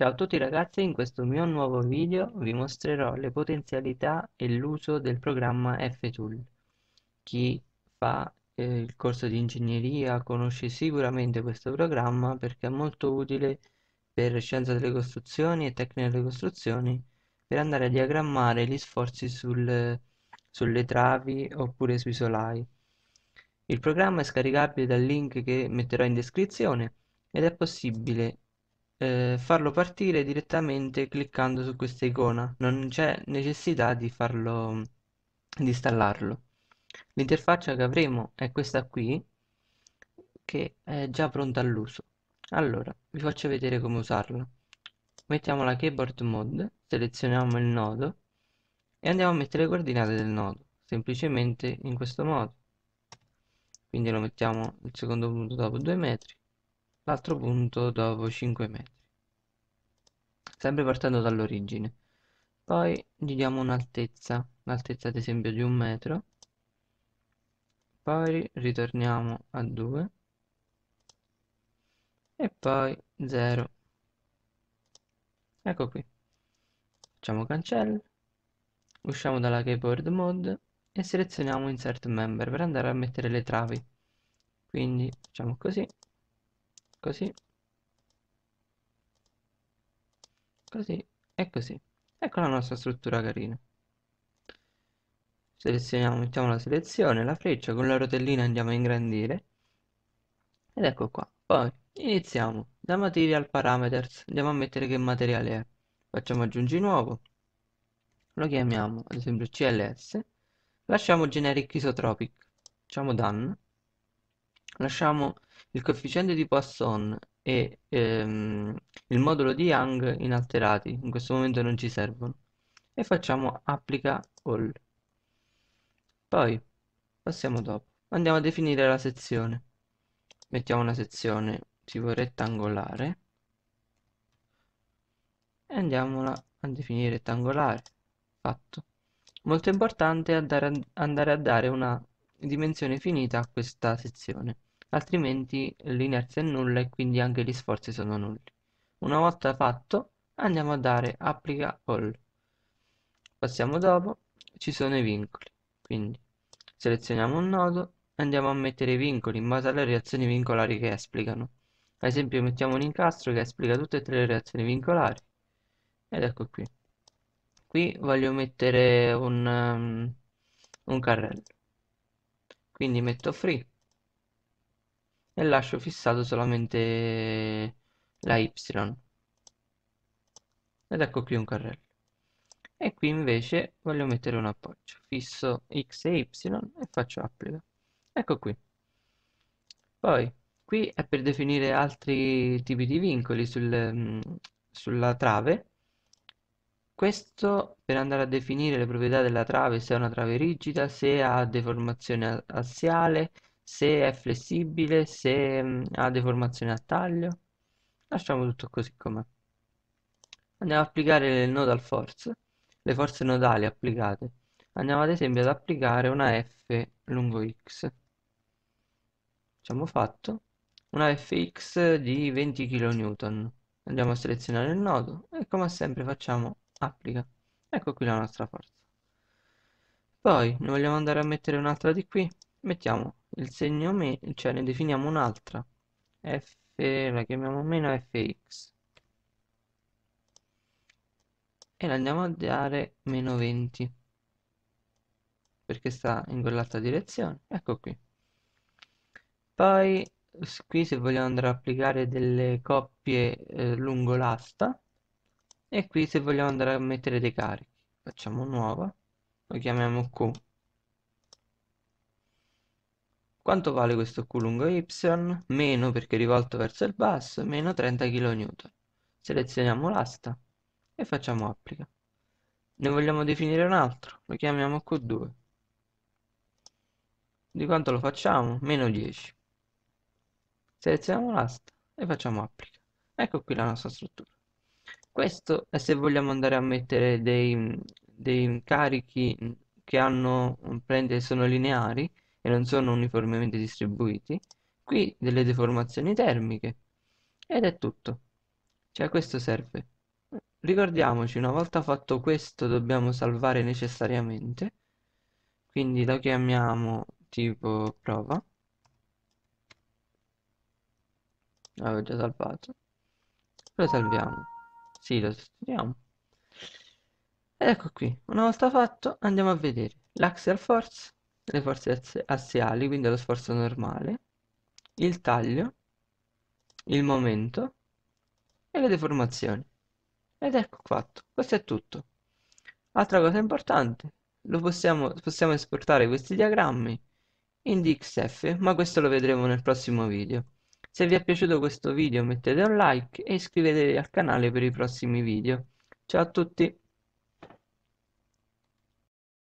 Ciao a tutti ragazzi, in questo mio nuovo video vi mostrerò le potenzialità e l'uso del programma FTool. Chi fa eh, il corso di ingegneria conosce sicuramente questo programma perché è molto utile per scienza delle costruzioni e tecnica delle costruzioni per andare a diagrammare gli sforzi sul, sulle travi oppure sui solai. Il programma è scaricabile dal link che metterò in descrizione ed è possibile eh, farlo partire direttamente cliccando su questa icona, non c'è necessità di farlo di installarlo. L'interfaccia che avremo è questa qui che è già pronta all'uso. Allora, vi faccio vedere come usarla. Mettiamo la keyboard mode, selezioniamo il nodo e andiamo a mettere le coordinate del nodo, semplicemente in questo modo. Quindi lo mettiamo il secondo punto dopo 2 metri l'altro punto dopo 5 metri sempre partendo dall'origine poi gli diamo un'altezza l'altezza ad esempio di un metro poi ritorniamo a 2 e poi 0 ecco qui facciamo cancello usciamo dalla keyboard mode e selezioniamo insert member per andare a mettere le travi quindi facciamo così così, così e così. Ecco la nostra struttura carina. Selezioniamo, mettiamo la selezione, la freccia, con la rotellina andiamo a ingrandire. Ed ecco qua. Poi iniziamo da material parameters, andiamo a mettere che materiale è. Facciamo aggiungi nuovo, lo chiamiamo ad esempio CLS, lasciamo generic isotropic, facciamo done lasciamo il coefficiente di Poisson e ehm, il modulo di Young inalterati, in questo momento non ci servono, e facciamo applica all. Poi passiamo dopo, andiamo a definire la sezione. Mettiamo una sezione tipo rettangolare e andiamola a definire rettangolare. Fatto. Molto importante andare a, andare a dare una dimensione finita a questa sezione altrimenti l'inerzia è nulla e quindi anche gli sforzi sono nulli. Una volta fatto andiamo a dare applica all. Passiamo dopo, ci sono i vincoli, quindi selezioniamo un nodo andiamo a mettere i vincoli in base alle reazioni vincolari che esplicano. Ad esempio mettiamo un incastro che esplica tutte e tre le reazioni vincolari. Ed ecco qui. Qui voglio mettere un, um, un carrello. Quindi metto free e lascio fissato solamente la y ed ecco qui un carrello e qui invece voglio mettere un appoggio fisso x e y e faccio applica ecco qui poi qui è per definire altri tipi di vincoli sul, mm, sulla trave questo per andare a definire le proprietà della trave se è una trave rigida se ha deformazione assiale se è flessibile, se mm, ha deformazione a taglio. Lasciamo tutto così com'è. Andiamo ad applicare le nodal force, le forze nodali applicate. Andiamo ad esempio ad applicare una F lungo X. Facciamo fatto. Una Fx di 20 kN. Andiamo a selezionare il nodo e come sempre facciamo applica. Ecco qui la nostra forza. Poi ne vogliamo andare a mettere un'altra di qui. Mettiamo il segno meno, cioè ne definiamo un'altra, f, la chiamiamo meno fx, e la andiamo a dare meno 20, perché sta in quell'altra direzione, ecco qui. Poi qui se vogliamo andare a applicare delle coppie eh, lungo l'asta, e qui se vogliamo andare a mettere dei carichi, facciamo nuova, lo chiamiamo Q quanto vale questo Q lungo Y? Meno perché rivolto verso il basso, meno 30 kN. Selezioniamo l'asta e facciamo applica. Ne vogliamo definire un altro, lo chiamiamo Q2. Di quanto lo facciamo? Meno 10. Selezioniamo l'asta e facciamo applica. Ecco qui la nostra struttura. Questo è se vogliamo andare a mettere dei, dei carichi che hanno, sono lineari e non sono uniformemente distribuiti, qui delle deformazioni termiche ed è tutto. Cioè a questo serve. Ricordiamoci, una volta fatto questo dobbiamo salvare necessariamente, quindi lo chiamiamo tipo prova. L'avevo già salvato. Lo salviamo. Sì, lo sosteniamo. Ed ecco qui, una volta fatto andiamo a vedere l'axial force le forze assiali, quindi lo sforzo normale, il taglio, il momento e le deformazioni. Ed ecco fatto, questo è tutto. Altra cosa importante, possiamo, possiamo esportare questi diagrammi in DXF, ma questo lo vedremo nel prossimo video. Se vi è piaciuto questo video mettete un like e iscrivetevi al canale per i prossimi video. Ciao a tutti!